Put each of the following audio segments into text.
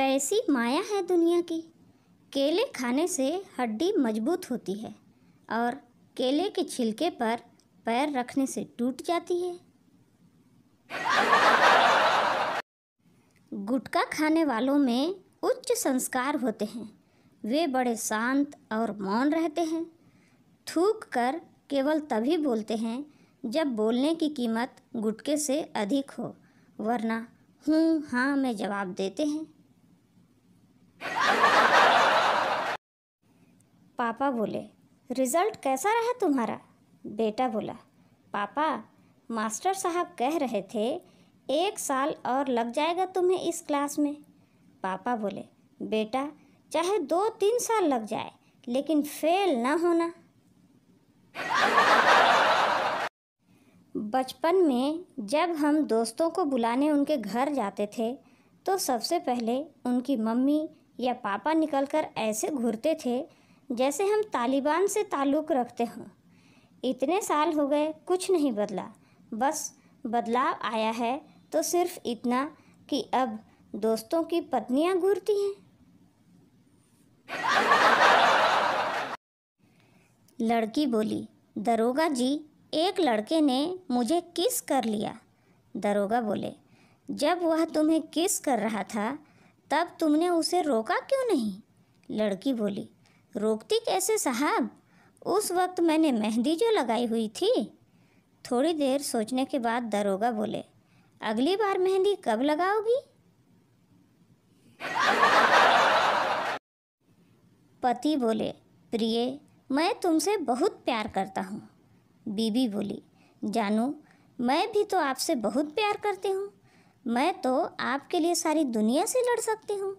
कैसी माया है दुनिया की केले खाने से हड्डी मजबूत होती है और केले के छिलके पर पैर रखने से टूट जाती है गुटखा खाने वालों में उच्च संस्कार होते हैं वे बड़े शांत और मौन रहते हैं थूक कर केवल तभी बोलते हैं जब बोलने की कीमत गुटके से अधिक हो वरना हूँ हाँ में जवाब देते हैं पापा बोले रिजल्ट कैसा रहा तुम्हारा बेटा बोला पापा मास्टर साहब कह रहे थे एक साल और लग जाएगा तुम्हें इस क्लास में पापा बोले बेटा चाहे दो तीन साल लग जाए लेकिन फेल ना होना बचपन में जब हम दोस्तों को बुलाने उनके घर जाते थे तो सबसे पहले उनकी मम्मी या पापा निकलकर ऐसे घूरते थे जैसे हम तालिबान से ताल्लुक़ रखते हों इतने साल हो गए कुछ नहीं बदला बस बदलाव आया है तो सिर्फ इतना कि अब दोस्तों की पत्नियां घूरती हैं लड़की बोली दरोगा जी एक लड़के ने मुझे किस कर लिया दरोगा बोले जब वह तुम्हें किस कर रहा था तब तुमने उसे रोका क्यों नहीं लड़की बोली रोकती कैसे साहब उस वक्त मैंने मेहंदी जो लगाई हुई थी थोड़ी देर सोचने के बाद दरोगा बोले अगली बार मेहंदी कब लगाओगी पति बोले प्रिय मैं तुमसे बहुत प्यार करता हूँ बीबी बोली जानू मैं भी तो आपसे बहुत प्यार करती हूँ मैं तो आपके लिए सारी दुनिया से लड़ सकती हूँ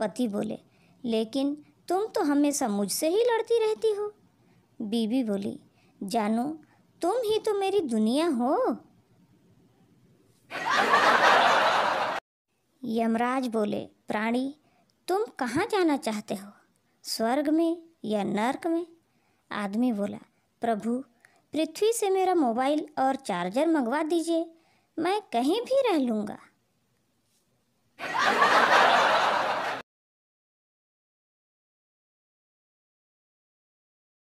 पति बोले लेकिन तुम तो हमेशा मुझसे ही लड़ती रहती हो बीबी बोली जानो तुम ही तो मेरी दुनिया हो यमराज बोले प्राणी तुम कहाँ जाना चाहते हो स्वर्ग में या नर्क में आदमी बोला प्रभु पृथ्वी से मेरा मोबाइल और चार्जर मंगवा दीजिए मैं कहीं भी रह लूँगा